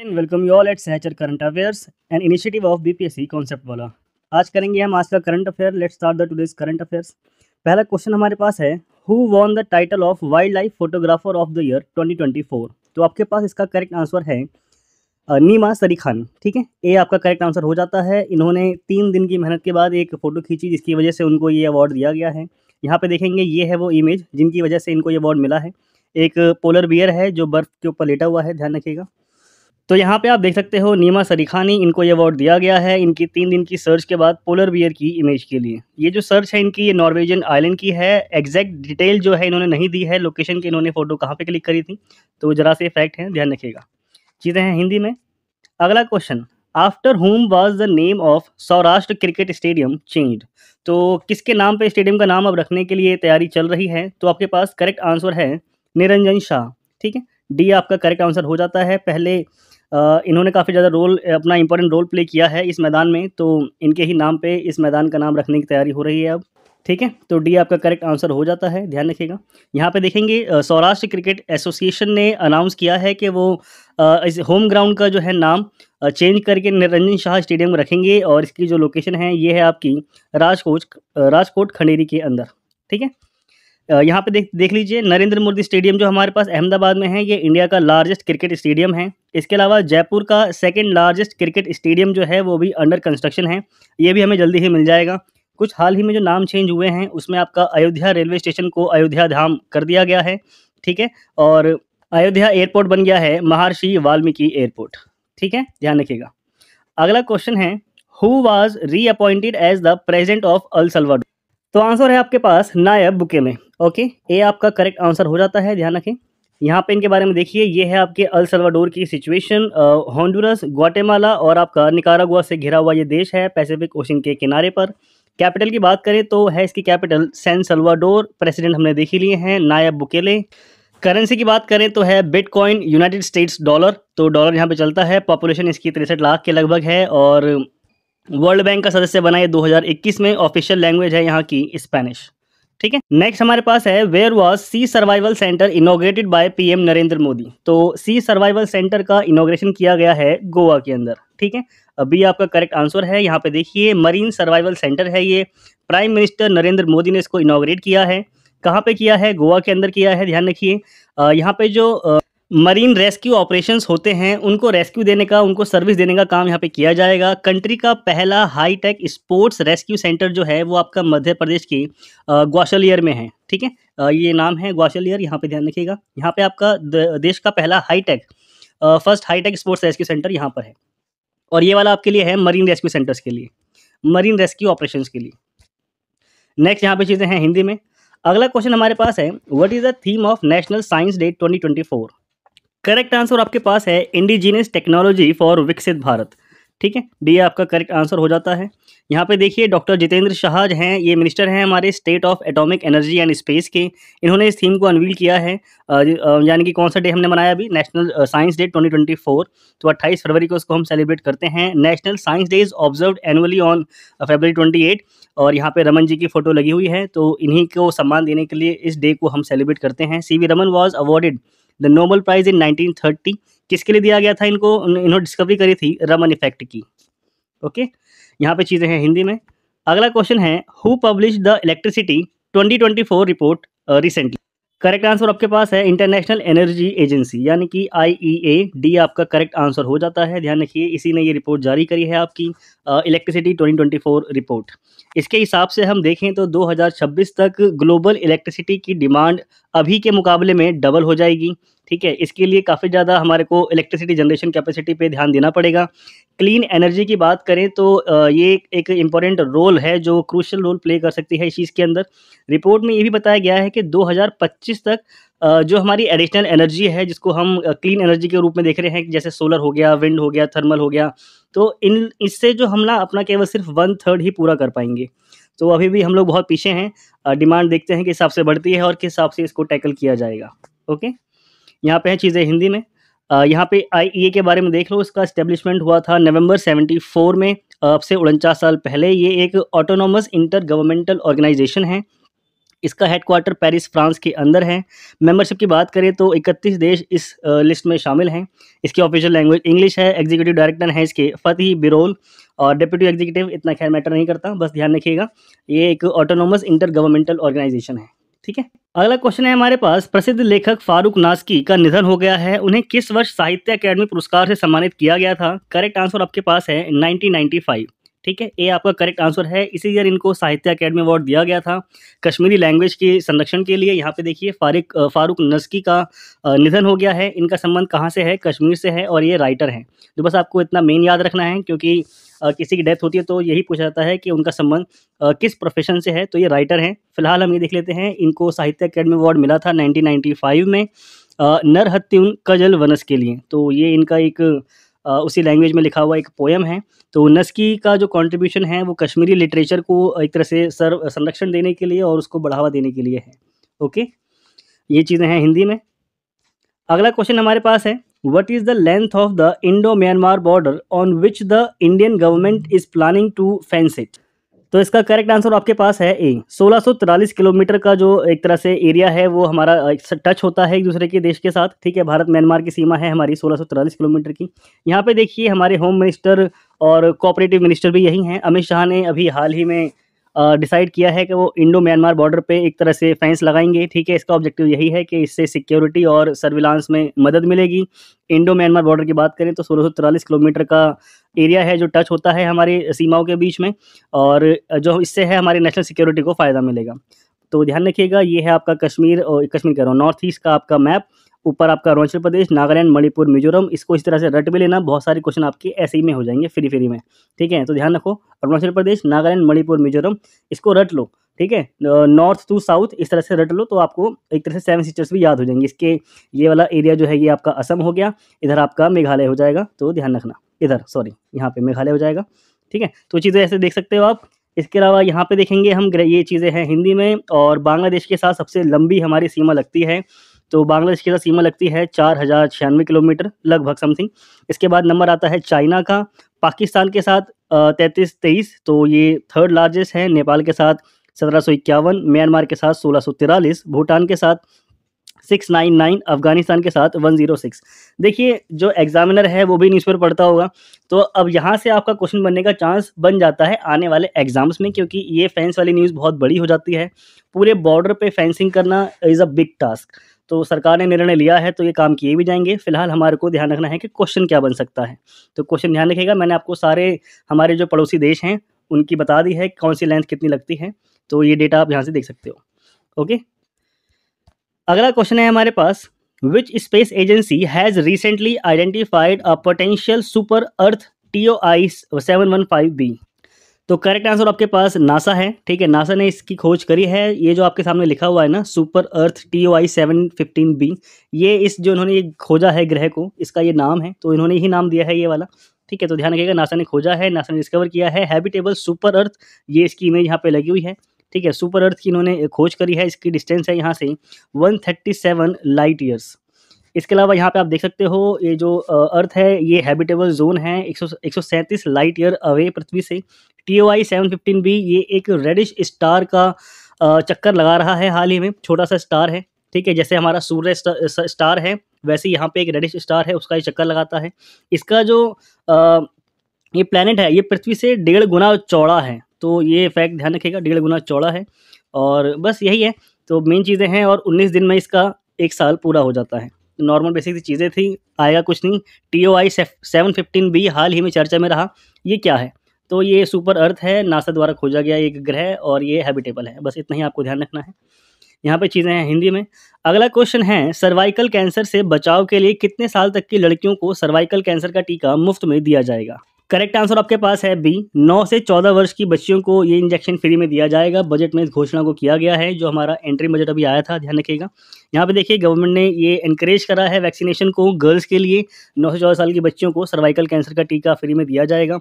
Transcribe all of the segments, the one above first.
and welcome you all at Sahchar current affairs and initiative of BPSC concept वाला आज करेंगे हम आज का current affair let start the today's current affairs पहला क्वेश्चन हमारे पास है who won the title of wildlife photographer of the year 2024 तो आपके पास इसका करेक्ट आंसर है नीमा सरी खान ठीक है ये आपका करेक्ट आंसर हो जाता है इन्होंने तीन दिन की मेहनत के बाद एक फ़ोटो खींची जिसकी वजह से उनको ये अवार्ड दिया गया है यहाँ पे देखेंगे ये है वो इमेज जिनकी वजह से इनको ये अवार्ड मिला है एक पोलर बियर है जो बर्फ़ के ऊपर लेटा हुआ है ध्यान रखिएगा तो यहाँ पे आप देख सकते हो नीमा सरीखानी इनको ये अवार्ड दिया गया है इनकी तीन दिन की सर्च के बाद पोलर बियर की इमेज के लिए ये जो सर्च है इनकी ये नॉर्वेजियन आइलैंड की है एग्जैक्ट डिटेल जो है इन्होंने नहीं दी है लोकेशन की इन्होंने फ़ोटो कहाँ पे क्लिक करी थी तो ज़रा से फैक्ट है ध्यान रखिएगा चीज़ें हैं हिंदी में अगला question after whom was the name of Saurashtra cricket stadium change तो किसके नाम पर स्टेडियम का नाम अब रखने के लिए तैयारी चल रही है तो आपके पास करेक्ट आंसर है निरंजन शाह ठीक है डी आपका करेक्ट आंसर हो जाता है पहले इन्होंने काफ़ी ज़्यादा रोल अपना इंपॉर्टेंट रोल प्ले किया है इस मैदान में तो इनके ही नाम पे इस मैदान का नाम रखने की तैयारी हो रही है अब ठीक है तो डी आपका करेक्ट आंसर हो जाता है ध्यान रखिएगा यहाँ पे देखेंगे सौराष्ट्र क्रिकेट एसोसिएशन ने अनाउंस किया है कि वो इस होम ग्राउंड का जो है नाम चेंज करके निरंजन शाह स्टेडियम में रखेंगे और इसकी जो लोकेशन है ये है आपकी राजकोट राजकोट खंडेरी के अंदर ठीक है यहाँ पे देख देख लीजिए नरेंद्र मोदी स्टेडियम जो हमारे पास अहमदाबाद में है ये इंडिया का लार्जेस्ट क्रिकेट स्टेडियम है इसके अलावा जयपुर का सेकेंड लार्जेस्ट क्रिकेट स्टेडियम जो है वो भी अंडर कंस्ट्रक्शन है ये भी हमें जल्दी ही मिल जाएगा कुछ हाल ही में जो नाम चेंज हुए हैं उसमें आपका अयोध्या रेलवे स्टेशन को अयोध्या धाम कर दिया गया है ठीक है और अयोध्या एयरपोर्ट बन गया है महर्षि वाल्मीकि एयरपोर्ट ठीक है ध्यान रखिएगा अगला क्वेश्चन है who was reappointed as the president of El Salvador तो आंसर है आपके पास नायब बुके में ओके ए आपका करेक्ट आंसर हो जाता है ध्यान रखें यहाँ पे इनके बारे में देखिए ये है आपके अल सलवाडोर की सिचुएशन हॉन्डुरस ग्वाटेमाला और आपका निकारागुआ से घिरा हुआ ये देश है पैसिफिक ओशन के किनारे पर कैपिटल की बात करें तो है इसकी कैपिटल सैन सलवाडोर प्रेसिडेंट हमने देख ही लिए हैं नायब बुकेले करेंसी की बात करें तो है बिटकॉइन यूनाइटेड स्टेट्स डॉलर तो डॉलर यहाँ पे चलता है पॉपुलेशन इसकी तिरसठ लाख के लगभग है और वर्ल्ड बैंक का सदस्य बना है 2021 में ऑफिशियल लैंग्वेज है यहाँ की स्पेनिश ठीक है नेक्स्ट हमारे पास है where was sea survival centre inaugurated by PM Narendra Modi तो सी सर्वाइवल सेंटर का इनोग्रेशन किया गया है गोवा के अंदर ठीक है अभी आपका करेक्ट आंसर है यहाँ पे देखिए मरीन सर्वाइवल सेंटर है ये प्राइम मिनिस्टर नरेंद्र मोदी ने इसको इनोग्रेट किया है कहाँ पे किया है गोवा के अंदर किया है ध्यान रखिए यहाँ पे जो मरीन रेस्क्यू ऑपरेशंस होते हैं उनको रेस्क्यू देने का उनको सर्विस देने का काम यहाँ पे किया जाएगा कंट्री का पहला high tech sports rescue centre जो है वो आपका मध्य प्रदेश की ग्वाशलियर में है ठीक है ये नाम है ग्वाशलियर यहाँ पे ध्यान रखिएगा यहाँ पे आपका देश का पहला high tech first high tech sports rescue centre यहाँ पर है और ये वाला आपके लिए है मरीन रेस्क्यू सेंटर्स के लिए मरीन रेस्क्यू ऑपरेशन के लिए नेक्स्ट यहाँ पे चीज़ें हैं हिंदी में अगला क्वेश्चन हमारे पास है what is the theme of national science day 2024 correct answer आपके पास है इंडिजीनियस टेक्नोलॉजी फॉर विकसित भारत ठीक है डी आपका करेक्ट आंसर हो जाता है यहाँ पे देखिए डॉक्टर जितेंद्र शाहज हैं ये मिनिस्टर हैं हमारे state of atomic energy and space के इन्होंने इस थीम को अनवील किया है यानी कि कौन सा डे हमने मनाया अभी नेशनल साइंस डे 2024 तो 28 फरवरी को इसको हम सेलिब्रेट करते हैं national science day is observe annually on February twenty और यहाँ पर रमन जी की फ़ोटो लगी हुई है तो इन्हीं को सम्मान देने के लिए इस डे को हम सेलिब्रेट करते हैं C Raman was awarded the Nobel prize in 1930 किसके लिए दिया गया था इनको इन्होंने डिस्कवरी करी थी रमन इफेक्ट की ओके यहाँ पे चीज़ें हैं हिंदी में अगला क्वेश्चन है who publish the electricity 2024 report recently correct answer आपके पास है इंटरनेशनल एनर्जी एजेंसी यानी कि आईईए डी e आपका करेक्ट आंसर हो जाता है ध्यान रखिए इसी ने ये रिपोर्ट जारी करी है आपकी इलेक्ट्रिसिटी 2024 रिपोर्ट इसके हिसाब से हम देखें तो 2026 तक ग्लोबल इलेक्ट्रिसिटी की डिमांड अभी के मुकाबले में डबल हो जाएगी ठीक है इसके लिए काफ़ी ज़्यादा हमारे को इलेक्ट्रिसिटी जनरेशन कैपेसिटी पे ध्यान देना पड़ेगा क्लीन एनर्जी की बात करें तो ये एक इम्पोर्टेंट रोल है जो क्रूशल रोल प्ले कर सकती है इस चीज़ के अंदर रिपोर्ट में ये भी बताया गया है कि 2025 तक जो हमारी एडिशनल एनर्जी है जिसको हम क्लीन एनर्जी के रूप में देख रहे हैं जैसे सोलर हो गया विंड हो गया थर्मल हो गया तो इन इससे जो हम ना अपना केवल सिर्फ वन थर्ड ही पूरा कर पाएंगे तो अभी भी हम लोग बहुत पीछे हैं डिमांड देखते हैं कि हिसाब से बढ़ती है और किस हिसाब से इसको टैकल किया जाएगा ओके यहाँ पे हैं चीज़ें हिंदी में यहाँ पे आई के बारे में देख लो इसका इस्टेब्लिशमेंट हुआ था नवंबर 74 में अब से उनचास साल पहले ये एक ऑटोनोमस इंटर गवर्नमेंटल ऑर्गेनाइजेशन है इसका हेडक्वार्टर पेरिस फ्रांस के अंदर है मेंबरशिप की बात करें तो 31 देश इस लिस्ट में शामिल हैं इसकी ऑफिशियल लैंग्वेज इंग्लिश है एग्जीक्यूटिव डायरेक्टर हैं इसके फतेह बिरोल और डिप्यूटी एग्जीक्यूटिव इतना खैर मैटर नहीं करता बस ध्यान रखिएगा ये एक ऑटोनोमस इंटर गवर्नमेंटल ऑर्गेनाइजेशन है ठीक है अगला क्वेश्चन है हमारे पास प्रसिद्ध लेखक फारूक नास्की का निधन हो गया है उन्हें किस वर्ष साहित्य अकेडमी पुरस्कार से सम्मानित किया गया था करेक्ट आंसर आपके पास है 1995 ठीक है ए आपका करेक्ट आंसर है इसी ईयर इनको साहित्य अकेडमी अवार्ड दिया गया था कश्मीरी लैंग्वेज के संरक्षण के लिए यहाँ पे देखिए फारिक फारूक नस्की का निधन हो गया है इनका संबंध कहाँ से है कश्मीर से है और ये राइटर हैं तो बस आपको इतना मेन याद रखना है क्योंकि किसी की डेथ होती है तो यही पूछा जाता है कि उनका संबंध किस प्रोफेशन से है तो ये राइटर हैं फिलहाल हम ये देख लेते हैं इनको साहित्य अकेडमी अवार्ड मिला था नाइनटीन में नरहत्युन कजल वनस के लिए तो ये इनका एक उसी लैंग्वेज में लिखा हुआ एक पोएम है तो नस्की का जो कंट्रीब्यूशन है वो कश्मीरी लिटरेचर को एक तरह से सर संरक्षण देने के लिए और उसको बढ़ावा देने के लिए है ओके ये चीज़ें हैं हिंदी में अगला क्वेश्चन हमारे पास है what is the length of the Indo Myanmar border on which the Indian government is planning to fence it तो इसका करेक्ट आंसर आपके पास है ए 1643 किलोमीटर का जो एक तरह से एरिया है वो हमारा टच होता है एक दूसरे के देश के साथ ठीक है भारत म्यांमार की सीमा है हमारी 1643 किलोमीटर की यहाँ पे देखिए हमारे होम मिनिस्टर और कोऑपरेटिव मिनिस्टर भी यही हैं अमित शाह ने अभी हाल ही में डिसाइड किया है कि वो इंडो म्यांमार बॉर्डर पे एक तरह से फेंस लगाएंगे ठीक है इसका ऑब्जेक्टिव यही है कि इससे सिक्योरिटी और सर्विलांस में मदद मिलेगी इंडो म्यांमार बॉर्डर की बात करें तो सोलह किलोमीटर का एरिया है जो टच होता है हमारी सीमाओं के बीच में और जो इससे है हमारी नेशनल सिक्योरिटी को फ़ायदा मिलेगा तो ध्यान रखिएगा ये है आपका कश्मीर और कश्मीर कह रहा हूँ नॉर्थ ईस्ट का आपका मैप ऊपर आपका अरुणाचल प्रदेश नागालैंड मणिपुर मिजोरम इसको इस तरह से रट भी लेना बहुत सारे क्वेश्चन आपके ऐसे ही में हो जाएंगे फ्री फ्री में ठीक है तो ध्यान रखो अरुणाचल प्रदेश नागालैंड मणिपुर मिजोरम इसको रट लो ठीक है नॉर्थ टू साउथ इस तरह से रट लो तो आपको एक तरह से सेवन सिस्टर्स भी याद हो जाएंगे इसके ये वाला एरिया जो है ये आपका असम हो गया इधर आपका मेघालय हो जाएगा तो ध्यान रखना इधर सॉरी यहाँ पे मेघालय हो जाएगा ठीक है तो चीज़ें ऐसे देख सकते हो आप इसके अलावा यहाँ पे देखेंगे हम ये चीज़ें हैं हिंदी में और बांग्लादेश के साथ सबसे लंबी हमारी सीमा लगती है तो बांग्लादेश के साथ सीमा लगती है चार हज़ार छियानवे किलोमीटर लगभग समथिंग इसके बाद नंबर आता है चाइना का पाकिस्तान के साथ तैंतीस तेईस तो ये थर्ड लार्जेस्ट है नेपाल के साथ सत्रह सौ इक्यावन म्यांमार के साथ सोलह सौ तिरालीस भूटान के साथ सिक्स नाइन नाइन अफगानिस्तान के साथ वन जीरो सिक्स देखिए जो एग्जामिनर है वो भी न्यूज़पेपर पढ़ता होगा तो अब यहाँ से आपका क्वेश्चन बनने का चांस बन जाता है आने वाले एग्जाम्स में क्योंकि ये फैंस वाली न्यूज़ बहुत बड़ी हो जाती है पूरे बॉर्डर पर फेंसिंग करना इज़ अ बिग टास्क तो सरकार ने निर्णय लिया है तो ये काम किए भी जाएंगे फिलहाल हमारे को ध्यान रखना है कि क्वेश्चन क्या बन सकता है तो क्वेश्चन ध्यान रखेगा मैंने आपको सारे हमारे जो पड़ोसी देश हैं उनकी बता दी है कौन सी लेंथ कितनी लगती है तो ये डेटा आप यहाँ से देख सकते हो ओके अगला क्वेश्चन है हमारे पास which space agency has recently identified a potential super earth T O I seven one five B तो करेक्ट आंसर आपके पास नासा है ठीक है नासा ने इसकी खोज करी है ये जो आपके सामने लिखा हुआ है ना super earth T O I seven fifteen B ये इस जो इन्होंने ये खोजा है ग्रह को इसका ये नाम है तो इन्होंने ही नाम दिया है ये वाला ठीक है तो ध्यान रखिएगा नासा ने खोजा है नासा ने डिस्कवर किया है हैबिटेबल सुपर अर्थ ये इसकी इमेज यहाँ पे लगी हुई है ठीक है सुपर अर्थ की इन्होंने खोज करी है इसकी डिस्टेंस है यहाँ से 137 लाइट ईयर्स इसके अलावा यहाँ पे आप देख सकते हो ये जो अर्थ है ये हैबिटेबल जोन है एक सौ लाइट ईयर अवे पृथ्वी से T O I seven fifteen B ये एक रेडिश स्टार का चक्कर लगा रहा है हाल ही में छोटा सा स्टार है ठीक है जैसे हमारा सूर्य स्टार है वैसे यहाँ पे एक रेडिश स्टार है उसका ये चक्कर लगाता है इसका जो आ, ये प्लानट है ये पृथ्वी से डेढ़ गुना चौड़ा है तो ये फैक्ट ध्यान रखेगा डेढ़ गुना चौड़ा है और बस यही है तो मेन चीज़ें हैं और उन्नीस दिन में इसका एक साल पूरा हो जाता है नॉर्मल बेसिक सी चीज़ें थी आएगा कुछ नहीं T O I seven fifteen B हाल ही में चर्चा में रहा ये क्या है तो ये सुपर अर्थ है नासा द्वारा खोजा गया एक ग्रह और ये हैबिटेबल है बस इतना ही आपको ध्यान रखना है यहाँ पे चीज़ें हैं हिंदी में अगला क्वेश्चन है सर्वाइकल कैंसर से बचाव के लिए कितने साल तक की लड़कियों को सर्वाइकल कैंसर का टीका मुफ्त में दिया जाएगा करेक्ट आंसर आपके पास है बी नौ से चौदह वर्ष की बच्चियों को ये इंजेक्शन फ्री में दिया जाएगा बजट में इस घोषणा को किया गया है जो हमारा एंट्री बजट अभी आया था ध्यान रखिएगा यहाँ पे देखिए गवर्नमेंट ने ये इनक्रेज करा है वैक्सीनेशन को गर्ल्स के लिए नौ से चौदह साल की बच्चियों को सर्वाइकल कैंसर का टीका फ्री में दिया जाएगा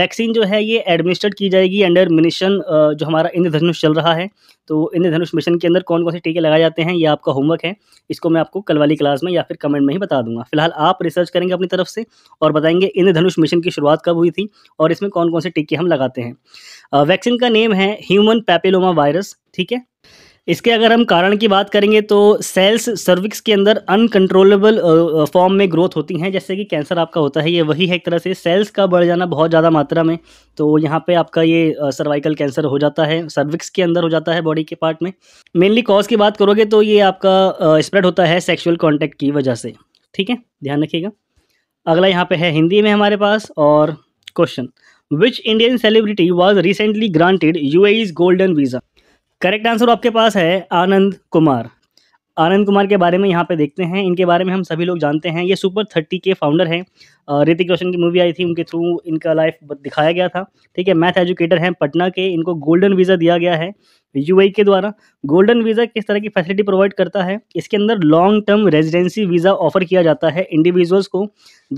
वैक्सीन जो है ये एडमिनिस्ट्रेट की जाएगी अंडर मिनिशन जो हमारा इंद्रधनुष चल रहा है तो इंद्रधनुष मिशन के अंदर कौन कौन से टीके लगाए जाते हैं ये आपका होमवर्क है इसको मैं आपको कल वाली क्लास में या फिर कमेंट में ही बता दूंगा फिलहाल आप रिसर्च करेंगे अपनी तरफ से और बताएंगे इंद्रधनुष मिशन की शुरुआत कब हुई थी और इसमें कौन कौन से टीके हम लगाते हैं वैक्सीन का नेम है ह्यूमन पैपिलोमा वायरस ठीक है इसके अगर हम कारण की बात करेंगे तो सेल्स सर्विक्स के अंदर अनकंट्रोलेबल फॉर्म में ग्रोथ होती हैं जैसे कि कैंसर आपका होता है ये वही है एक तरह से सेल्स का बढ़ जाना बहुत ज़्यादा मात्रा में तो यहाँ पे आपका ये सर्वाइकल कैंसर हो जाता है सर्विक्स के अंदर हो जाता है बॉडी के पार्ट में मेनली कॉज की बात करोगे तो ये आपका स्प्रेड होता है सेक्शुअल कॉन्टैक्ट की वजह से ठीक है ध्यान रखिएगा अगला यहाँ पे है हिंदी में हमारे पास और question which Indian celebrity was recently granted UAE golden visa correct answer आपके पास है आनंद कुमार आनंद कुमार के बारे में यहाँ पे देखते हैं इनके बारे में हम सभी लोग जानते हैं ये सुपर थर्टी के फाउंडर हैं ऋतिक रोशन की मूवी आई थी उनके थ्रू इनका लाइफ दिखाया गया था ठीक है मैथ एजुकेटर हैं पटना के इनको गोल्डन वीज़ा दिया गया है यू के द्वारा गोल्डन वीज़ा किस तरह की फैसिलिटी प्रोवाइड करता है इसके अंदर long term residency visa offer किया जाता है इंडिविजुअल्स को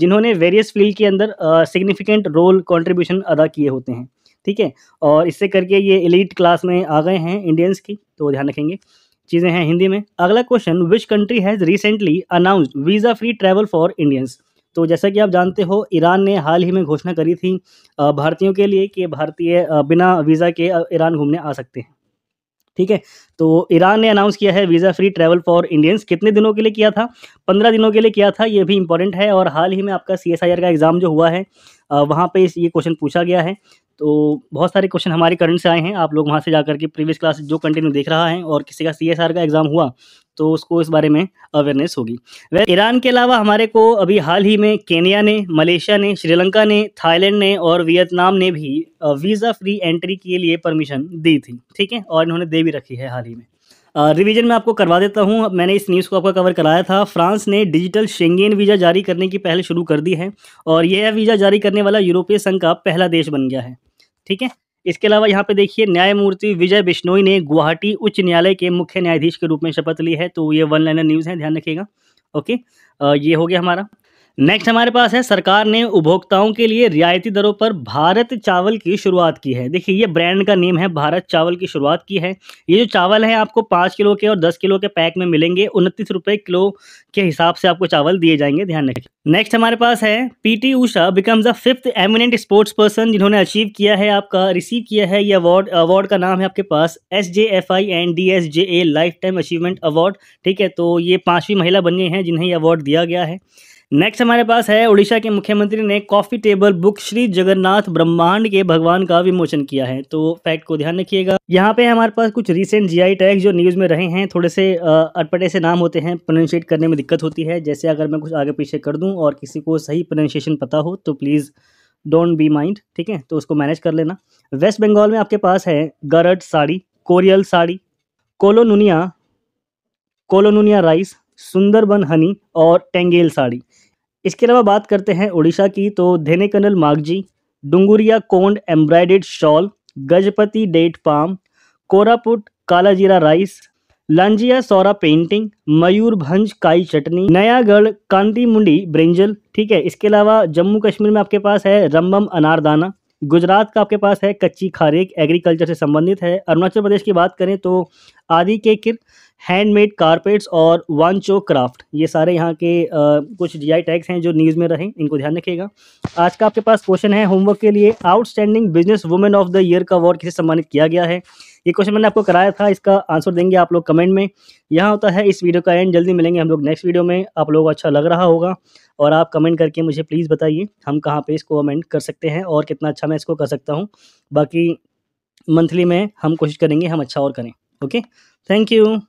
जिन्होंने वेरियस फील्ड के अंदर सिग्निफिकेंट रोल कॉन्ट्रीब्यूशन अदा किए होते हैं ठीक है और इससे करके ये इलीट क्लास में आ गए हैं इंडियंस की तो ध्यान रखेंगे चीजें हैं हिंदी में अगला question which country has recently announced visa free travel for Indians तो जैसा कि आप जानते हो ईरान ने हाल ही में घोषणा करी थी भारतीयों के लिए कि भारतीय बिना वीज़ा के ईरान घूमने आ सकते हैं ठीक है तो ईरान ने अनाउंस किया है visa free travel for Indians कितने दिनों के लिए किया था पंद्रह दिनों के लिए किया था ये भी इंपॉर्टेंट है और हाल ही में आपका सी का एग्ज़ाम जो हुआ है वहाँ पे ये क्वेश्चन पूछा गया है तो बहुत सारे क्वेश्चन हमारे करंट से आए हैं आप लोग वहाँ से जाकर के प्रीवियस क्लास जो कंटिन्यू देख रहा है और किसी का सी का एग्ज़ाम हुआ तो उसको इस बारे में अवेयरनेस होगी वह ईरान के अलावा हमारे को अभी हाल ही में केनिया ने मलेशिया ने श्रीलंका ने थाईलैंड ने और वियतनाम ने भी वीज़ा फ्री एंट्री के लिए परमिशन दी थी ठीक है और इन्होंने दे भी रखी है हाल ही में रिवीजन में आपको करवा देता हूँ मैंने इस न्यूज़ को आपका कवर कराया था फ्रांस ने डिजिटल शेंगेन वीज़ा जारी करने की पहल शुरू कर दी है और यह वीज़ा जारी करने वाला यूरोपीय संघ का पहला देश बन गया है ठीक है इसके अलावा यहाँ पे देखिए न्यायमूर्ति विजय बिश्नोई ने गुवाहाटी उच्च न्यायालय के मुख्य न्यायाधीश के रूप में शपथ ली है तो ये वन लाइनर न्यूज़ है ध्यान रखिएगा ओके ये हो गया हमारा नेक्स्ट हमारे पास है सरकार ने उपभोक्ताओं के लिए रियायती दरों पर भारत चावल की शुरुआत की है देखिए ये ब्रांड का नेम है भारत चावल की शुरुआत की है ये जो चावल है आपको पाँच किलो के और दस किलो के पैक में मिलेंगे उनतीस रुपये किलो के हिसाब से आपको चावल दिए जाएंगे ध्यान रखिए नेक्स्ट हमारे पास है P Usha becomes a fifth eminent sports person जिन्होंने अचीव किया है आपका रिसीव किया है ये अवार्ड अवार्ड का नाम है आपके पास S J F I and D S J A lifetime achievement award ठीक है तो ये पाँचवीं महिला बन गई हैं जिन्हें ये अवार्ड दिया गया है नेक्स्ट हमारे पास है उड़ीसा के मुख्यमंत्री ने coffee table book Shri Jagannath ब्रह्मांड के भगवान का विमोचन किया है तो फैक्ट को ध्यान रखिएगा यहाँ पे हमारे पास कुछ रिसेंट जीआई टैग जो न्यूज़ में रहे हैं थोड़े से अटपटे से नाम होते हैं प्रोनाउंशिएट करने में दिक्कत होती है जैसे अगर मैं कुछ आगे पीछे कर दूँ और किसी को सही प्रोनाउंसिएशन पता हो तो प्लीज़ डोंट बी माइंड ठीक है तो उसको मैनेज कर लेना वेस्ट बंगाल में आपके पास है गरड साड़ी कोरियल साड़ी कोलोनुनिया कोलोनुनिया राइस सुंदरबन हनी और टेंगेल साड़ी इसके अलावा बात करते हैं उड़ीसा की तो धेनेकनल Magji Dungaria Kondh embroidered shawl Gajapati date palm Koraput Kalajeera rice Lanjia Saura painting Mayurbhanj Kai chutney Nayagarh कांती मुंडी ब्रिंजल ठीक है इसके अलावा जम्मू कश्मीर में आपके पास है रम्बम अनारदाना गुजरात का आपके पास है कच्ची खारेक एग्रीकल्चर से संबंधित है अरुणाचल प्रदेश की बात करें तो आदि के किर हैंडमेड कारपेट्स और चो क्राफ्ट ये सारे यहाँ के आ, कुछ आई टैग्स हैं जो न्यूज़ में रहें इनको ध्यान रखिएगा आज का आपके पास क्वेश्चन है होमवर्क के लिए outstanding business women of the year का अवार्ड किसे सम्मानित किया गया है ये क्वेश्चन मैंने आपको कराया था इसका आंसर देंगे आप लोग कमेंट में यहाँ होता है इस वीडियो का एंड जल्दी मिलेंगे हम लोग नेक्स्ट वीडियो में आप लोगों को अच्छा लग रहा होगा और आप कमेंट करके मुझे प्लीज़ बताइए हम कहाँ पे इसको कमेंट कर सकते हैं और कितना अच्छा मैं इसको कर सकता हूँ बाकी मंथली में हम कोशिश करेंगे हम अच्छा और करें ओके थैंक यू